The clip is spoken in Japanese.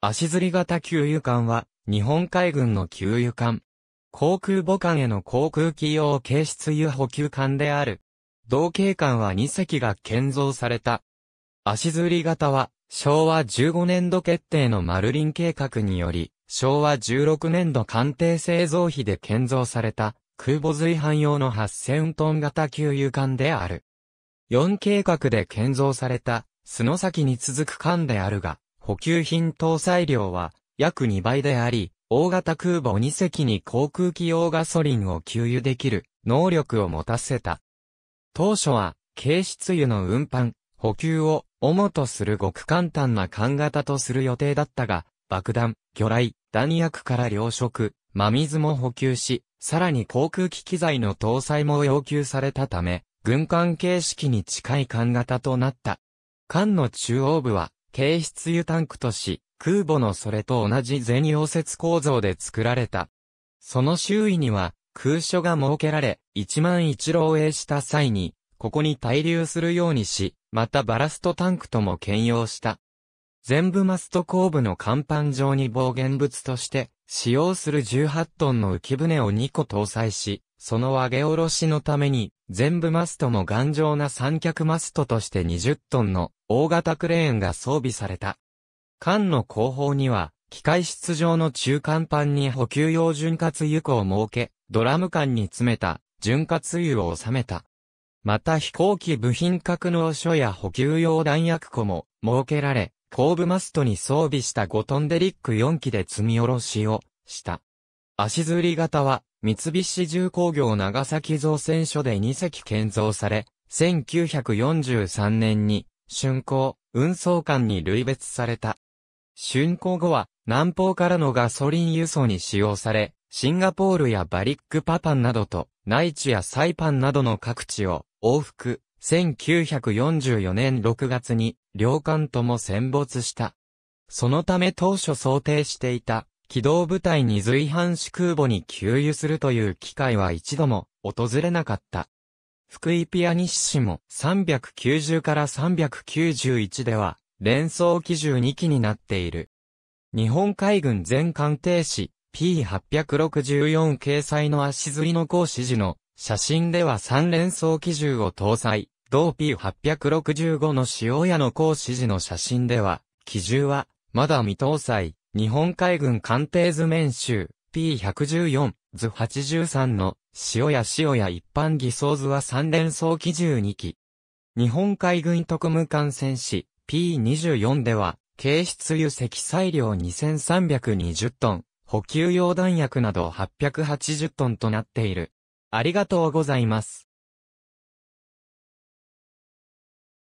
足摺り型給油艦は、日本海軍の給油艦。航空母艦への航空機用軽質油補給艦である。同型艦は2隻が建造された。足摺り型は、昭和15年度決定のマルリン計画により、昭和16年度艦艇製造費で建造された、空母随伴用の8000トン型給油艦である。4計画で建造された、須野崎に続く艦であるが、補給品搭載量は約2倍であり、大型空母2隻に航空機用ガソリンを給油できる能力を持たせた。当初は、軽質油の運搬、補給を主とする極簡単な艦型とする予定だったが、爆弾、魚雷、弾薬から糧食、真水も補給し、さらに航空機機材の搭載も要求されたため、軍艦形式に近い艦型となった。艦の中央部は、軽質油タンクとし、空母のそれと同じ全溶接構造で作られた。その周囲には、空所が設けられ、一万一漏洩した際に、ここに滞留するようにし、またバラストタンクとも兼用した。全部マスト後部の甲板上に防原物として、使用する18トンの浮き船を2個搭載し、その上げ下ろしのために、全部マストも頑丈な三脚マストとして20トンの大型クレーンが装備された。艦の後方には、機械室上の中間板に補給用潤滑油庫を設け、ドラム缶に詰めた潤滑油を収めた。また飛行機部品格納所や補給用弾薬庫も設けられ、後部マストに装備した5トンデリック4機で積み下ろしをした。足吊り型は三菱重工業長崎造船所で2隻建造され、1943年に、竣工、運送艦に類別された。竣工後は、南方からのガソリン輸送に使用され、シンガポールやバリックパパンなどと、内地やサイパンなどの各地を、往復、1944年6月に、両艦とも戦没した。そのため当初想定していた、機動部隊に随伴し空母に給油するという機会は一度も訪れなかった。福井ピアニッシも390から391では連想機銃2機になっている。日本海軍全艦艇史 P864 掲載の足摺りの講師時の写真では3連想機銃を搭載。同 P865 の塩屋の講師時の写真では、機銃はまだ未搭載。日本海軍艦艇図面集 P114 図83の塩や塩や一般偽装図は3連装機12機。日本海軍特務艦船士 P24 では、軽質油積載量2320トン、補給用弾薬など880トンとなっている。ありがとうございます。